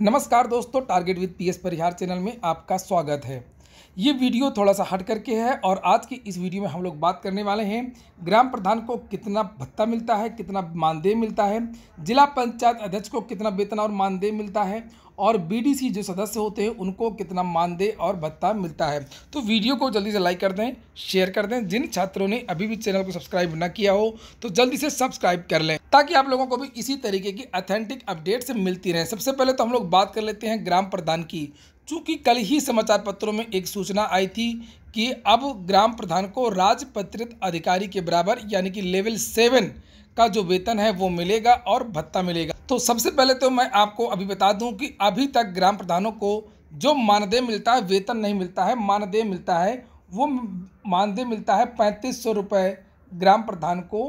नमस्कार दोस्तों target with PS Parihar channel में आपका स्वागत है ये वीडियो थोड़ा सा हट करके है और आज की इस वीडियो में हम लोग बात करने वाले हैं ग्राम प्रधान को कितना भत्ता मिलता है कितना मानदेय मिलता है जिला पंचायत अध्यक्ष को कितना वेतन और मानदेय मिलता है और बीडीसी जो सदस्य होते हैं उनको कितना मानदेय और भत्ता मिलता है तो वीडियो को जल्दी से लाइक कर दें शेयर कर दें जिन छात्रों ने अभी भी चैनल को सब्सक्राइब ना किया हो तो जल्दी से सब्सक्राइब कर लें ताकि आप लोगों को भी इसी तरीके की अथेंटिक अपडेट्स मिलती रहे सबसे पहले तो हम लोग बात कर लेते हैं ग्राम प्रधान की चूँकि कल ही समाचार पत्रों में एक सूचना आई थी कि अब ग्राम प्रधान को राजपत्रित अधिकारी के बराबर यानी कि लेवल सेवन का जो वेतन है वो मिलेगा और भत्ता मिलेगा तो सबसे पहले तो मैं आपको अभी बता दूं कि अभी तक ग्राम प्रधानों को जो मानदेय मिलता है वेतन नहीं मिलता है मानदेय मिलता है वो मानदेय मिलता है पैंतीस सौ रुपये ग्राम प्रधान को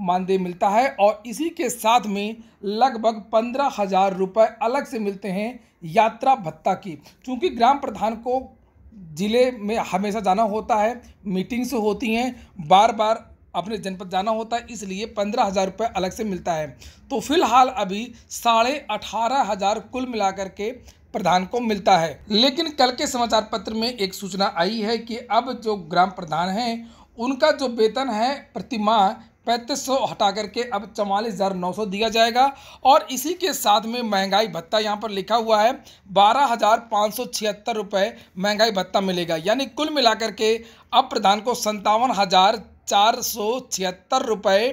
मानदेय मिलता है और इसी के साथ में लगभग पंद्रह हज़ार रुपये अलग से मिलते हैं यात्रा भत्ता की क्योंकि ग्राम प्रधान को ज़िले में हमेशा जाना होता है मीटिंग्स होती हैं बार बार अपने जनपद जाना होता है इसलिए पंद्रह हज़ार रुपये अलग से मिलता है तो फिलहाल अभी साढ़े अठारह हज़ार कुल मिलाकर के प्रधान को मिलता है लेकिन कल के समाचार पत्र में एक सूचना आई है कि अब जो ग्राम प्रधान हैं उनका जो वेतन है प्रतिमाह पैंतीस सौ हटा करके अब चवालीस हज़ार नौ सौ दिया जाएगा और इसी के साथ में महंगाई भत्ता यहाँ पर लिखा हुआ है बारह हज़ार पाँच सौ छिहत्तर रुपये महंगाई भत्ता मिलेगा यानी कुल मिलाकर के अब प्रधान को संतावन हज़ार चार सौ छिहत्तर रुपये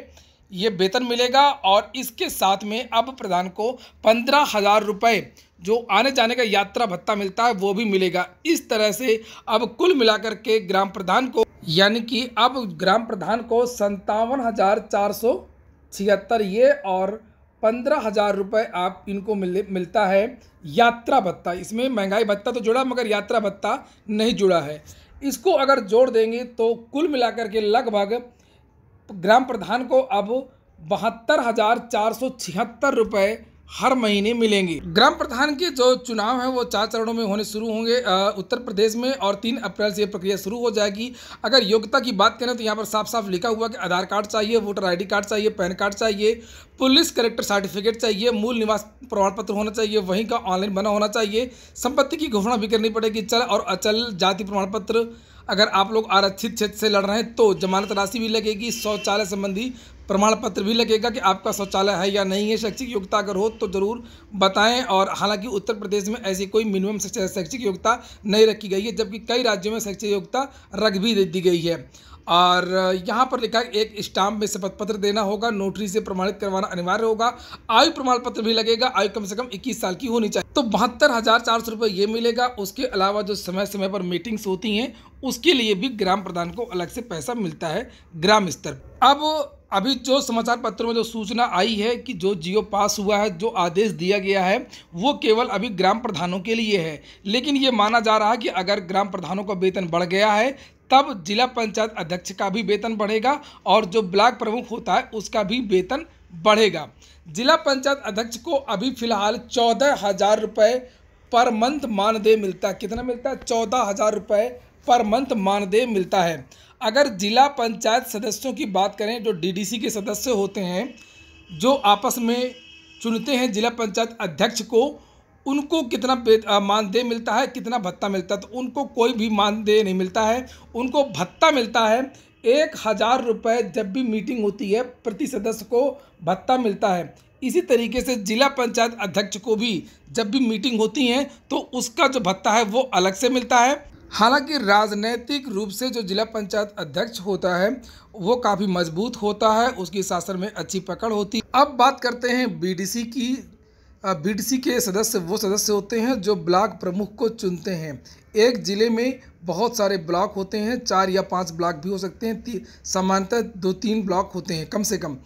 ये वेतन मिलेगा और इसके साथ में अब प्रधान को पंद्रह हज़ार रुपये जो आने जाने का यात्रा भत्ता मिलता है वो भी मिलेगा इस तरह से अब कुल मिलाकर के ग्राम प्रधान को यानी कि अब ग्राम प्रधान को संतावन हज़ार चार सौ छिहत्तर ये और पंद्रह हज़ार रुपये आप इनको मिल मिलता है यात्रा भत्ता इसमें महंगाई भत्ता तो जुड़ा मगर यात्रा भत्ता नहीं जुड़ा है इसको अगर जोड़ देंगे तो कुल मिलाकर के लगभग ग्राम प्रधान को अब बहत्तर हज़ार चार सौ छिहत्तर रुपये हर महीने मिलेंगी ग्राम प्रधान के जो चुनाव है वो चार चरणों में होने शुरू होंगे उत्तर प्रदेश में और तीन अप्रैल से प्रक्रिया शुरू हो जाएगी अगर योग्यता की बात करें तो यहाँ पर साफ साफ लिखा हुआ कि आधार कार्ड चाहिए वोटर आईडी कार्ड चाहिए पैन कार्ड चाहिए पुलिस करेक्टर सर्टिफिकेट चाहिए मूल निवास प्रमाण पत्र होना चाहिए वहीं का ऑनलाइन बना होना चाहिए संपत्ति की घोषणा भी करनी पड़ेगी चल और अचल जाति प्रमाण पत्र अगर आप लोग आरक्षित क्षेत्र से लड़ रहे हैं तो जमानत राशि भी लगेगी शौचालय संबंधी प्रमाण पत्र भी लगेगा कि आपका शौचालय है या नहीं है शैक्षिक योग्यता अगर हो तो ज़रूर बताएं और हालांकि उत्तर प्रदेश में ऐसी कोई मिनिमम शैक्षिक योग्यता नहीं रखी गई है जबकि कई राज्यों में शैक्षिक योग्यता रख भी दी गई है और यहाँ पर लिखा एक स्टाम्प में शपथ पत्र देना होगा नोटरी से प्रमाणित करवाना अनिवार्य होगा आयु प्रमाण पत्र भी लगेगा आयु कम से कम 21 साल की होनी चाहिए तो बहत्तर हज़ार चार सौ रुपये ये मिलेगा उसके अलावा जो समय समय पर मीटिंग्स होती हैं उसके लिए भी ग्राम प्रधान को अलग से पैसा मिलता है ग्राम स्तर अब अभी जो समाचार पत्रों में जो सूचना आई है कि जो जियो पास हुआ है जो आदेश दिया गया है वो केवल अभी ग्राम प्रधानों के लिए है लेकिन ये माना जा रहा है कि अगर ग्राम प्रधानों का वेतन बढ़ गया है तब जिला पंचायत अध्यक्ष का भी वेतन बढ़ेगा और जो ब्लॉक प्रमुख होता है उसका भी वेतन बढ़ेगा जिला पंचायत अध्यक्ष को अभी फिलहाल चौदह हज़ार रुपये पर मंथ मानदेय मिलता है कितना मिलता है चौदह हज़ार रुपये पर मंथ मानदेय मिलता है अगर जिला पंचायत सदस्यों की बात करें जो डीडीसी के सदस्य होते हैं जो आपस में चुनते हैं जिला पंचायत अध्यक्ष को उनको कितना मानदेय मिलता है कितना भत्ता मिलता है तो उनको कोई भी मानदेय नहीं मिलता है उनको भत्ता मिलता है एक हज़ार रुपये जब भी मीटिंग होती है प्रति सदस्य को भत्ता मिलता है इसी तरीके से जिला पंचायत अध्यक्ष को भी जब भी मीटिंग होती है तो उसका जो भत्ता है वो अलग से मिलता है हालांकि राजनीतिक रूप से जो जिला पंचायत अध्यक्ष होता है वो काफ़ी मजबूत होता है उसकी शासन में अच्छी पकड़ होती है अब बात करते हैं बीडीसी की बीडीसी के सदस्य वो सदस्य होते हैं जो ब्लॉक प्रमुख को चुनते हैं एक ज़िले में बहुत सारे ब्लॉक होते हैं चार या पांच ब्लॉक भी हो सकते हैं सामान्यतः दो तीन ब्लॉक होते हैं कम से कम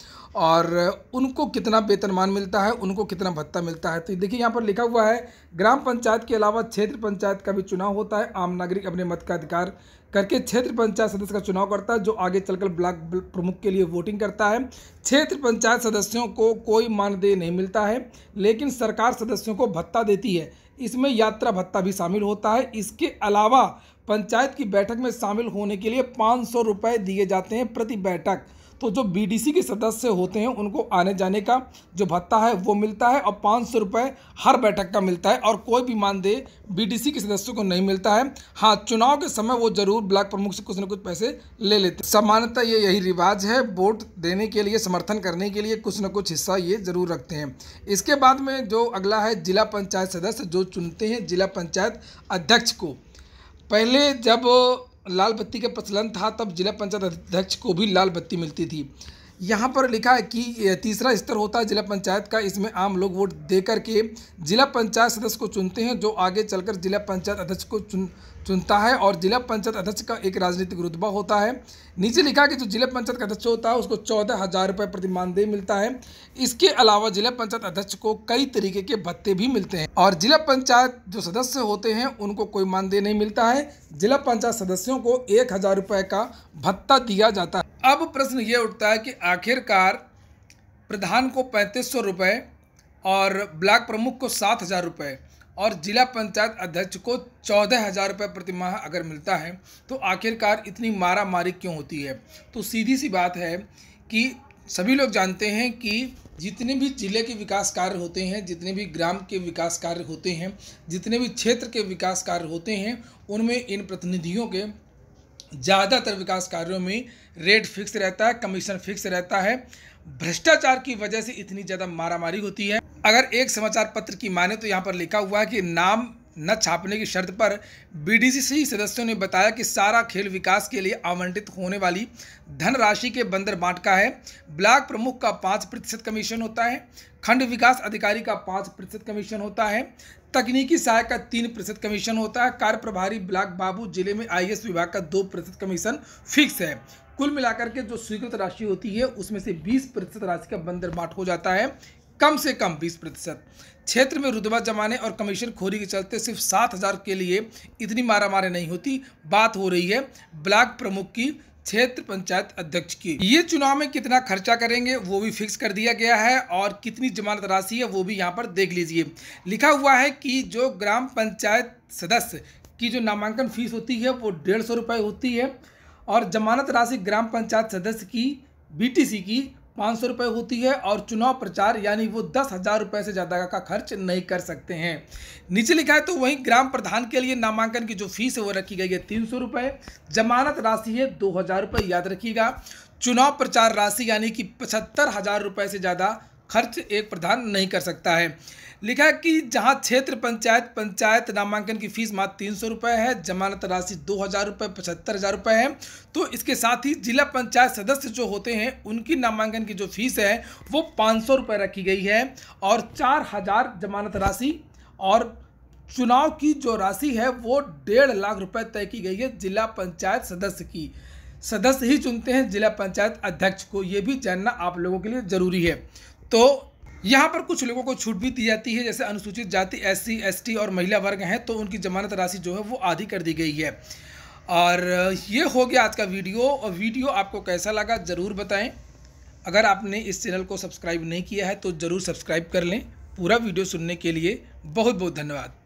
और उनको कितना वेतनमान मिलता है उनको कितना भत्ता मिलता है तो देखिए यहाँ पर लिखा हुआ है ग्राम पंचायत के अलावा क्षेत्र पंचायत का भी चुनाव होता है आम नागरिक अपने मत का अधिकार करके क्षेत्र पंचायत सदस्य का चुनाव करता है जो आगे चलकर ब्लॉक प्रमुख के लिए वोटिंग करता है क्षेत्र पंचायत सदस्यों को कोई मानदेय नहीं मिलता है लेकिन सरकार सदस्यों को भत्ता देती है इसमें यात्रा भत्ता भी शामिल होता है इसके अलावा पंचायत की बैठक में शामिल होने के लिए पाँच सौ रुपये दिए जाते हैं प्रति बैठक तो जो बीडीसी के सदस्य होते हैं उनको आने जाने का जो भत्ता है वो मिलता है और पाँच सौ रुपये हर बैठक का मिलता है और कोई भी मानदेय बीडीसी के सदस्यों को नहीं मिलता है हाँ चुनाव के समय वो जरूर ब्लॉक प्रमुख से कुछ ना कुछ पैसे ले लेते सामान्यतः ये यही रिवाज है वोट देने के लिए समर्थन करने के लिए कुछ ना कुछ हिस्सा ये जरूर रखते हैं इसके बाद में जो अगला है जिला पंचायत सदस्य जो चुनते हैं जिला पंचायत अध्यक्ष को पहले जब लाल बत्ती का प्रचलन था तब जिला पंचायत अध्यक्ष को भी लाल बत्ती मिलती थी यहाँ पर लिखा है कि तीसरा स्तर होता है जिला पंचायत का इसमें आम लोग वोट दे करके जिला पंचायत सदस्य को चुनते हैं जो आगे चलकर जिला पंचायत अध्यक्ष को चुन चुनता है और जिला पंचायत अध्यक्ष का एक राजनीतिक रुतबा होता है नीचे लिखा कि जो जिला पंचायत का अध्यक्ष होता है उसको चौदह हज़ार रुपये प्रति मानदेय मिलता है इसके अलावा जिला पंचायत अध्यक्ष को कई तरीके के भत्ते भी मिलते हैं और जिला पंचायत जो सदस्य होते हैं उनको कोई मानदेय नहीं मिलता है जिला पंचायत सदस्यों को एक हज़ार रुपये का भत्ता दिया जाता है अब प्रश्न ये उठता है कि आखिरकार प्रधान को पैंतीस सौ रुपये और ब्लॉक प्रमुख को सात हज़ार रुपये और जिला पंचायत अध्यक्ष को चौदह हज़ार रुपये प्रतिमाह अगर मिलता है तो आखिरकार इतनी मारा मारी क्यों होती है तो सीधी सी बात है कि सभी लोग जानते हैं कि जितने भी जिले के विकास कार्य होते हैं जितने भी ग्राम के विकास कार्य होते हैं जितने भी क्षेत्र के विकास कार्य होते हैं उनमें इन प्रतिनिधियों के ज़्यादातर विकास कार्यों में रेट फिक्स रहता है कमीशन फिक्स रहता है भ्रष्टाचार की वजह से इतनी ज़्यादा मारामारी होती है अगर एक समाचार पत्र की माने तो यहाँ पर लिखा हुआ है कि नाम न छापने की शर्त पर सी सदस्यों ने बताया कि सारा खेल विकास के लिए आवंटित होने वाली धनराशि के बंदर बांट का है ब्लॉक प्रमुख का पाँच प्रतिशत कमीशन होता है खंड विकास अधिकारी का पाँच प्रतिशत कमीशन होता है तकनीकी सहायक का तीन प्रतिशत कमीशन होता है कार्य प्रभारी ब्लॉक बाबू जिले में एस विभाग का दो प्रतिशत कमीशन फिक्स है कुल मिलाकर के जो स्वीकृत राशि होती है उसमें से 20 प्रतिशत राशि का बंदर बांट हो जाता है कम से कम बीस प्रतिशत क्षेत्र में रुतबा जमाने और कमीशन खोरी के चलते सिर्फ सात हज़ार के लिए इतनी मारा मारे नहीं होती बात हो रही है ब्लॉक प्रमुख की क्षेत्र पंचायत अध्यक्ष की ये चुनाव में कितना खर्चा करेंगे वो भी फिक्स कर दिया गया है और कितनी जमानत राशि है वो भी यहाँ पर देख लीजिए लिखा हुआ है कि जो ग्राम पंचायत सदस्य की जो नामांकन फीस होती है वो डेढ़ सौ रुपये होती है और जमानत राशि ग्राम पंचायत सदस्य की बीटीसी की पाँच सौ रुपये होती है और चुनाव प्रचार यानी वो दस हज़ार रुपये से ज़्यादा का खर्च नहीं कर सकते हैं नीचे लिखा है तो वहीं ग्राम प्रधान के लिए नामांकन की जो फीस है वो रखी गई है तीन सौ रुपये जमानत राशि है दो हज़ार रुपये याद रखिएगा चुनाव प्रचार राशि यानी कि पचहत्तर हज़ार रुपये से ज़्यादा खर्च एक प्रधान नहीं कर सकता है लिखा है कि जहां क्षेत्र पंचायत पंचायत नामांकन की फीस मात्र तीन सौ रुपये है जमानत राशि दो हज़ार रुपये पचहत्तर हज़ार रुपये है तो इसके साथ ही जिला पंचायत सदस्य जो होते हैं उनकी नामांकन की जो फीस है वो पाँच सौ रुपये रखी गई है और चार हज़ार जमानत राशि और चुनाव की जो राशि है वो डेढ़ लाख रुपये तय की गई है जिला पंचायत सदस्य की सदस्य ही चुनते हैं जिला पंचायत अध्यक्ष को ये भी जानना आप लोगों के लिए ज़रूरी है तो यहाँ पर कुछ लोगों को छूट भी दी जाती है जैसे अनुसूचित जाति एस सी एस टी और महिला वर्ग हैं तो उनकी जमानत राशि जो है वो आधी कर दी गई है और ये हो गया आज का वीडियो और वीडियो आपको कैसा लगा ज़रूर बताएं अगर आपने इस चैनल को सब्सक्राइब नहीं किया है तो ज़रूर सब्सक्राइब कर लें पूरा वीडियो सुनने के लिए बहुत बहुत धन्यवाद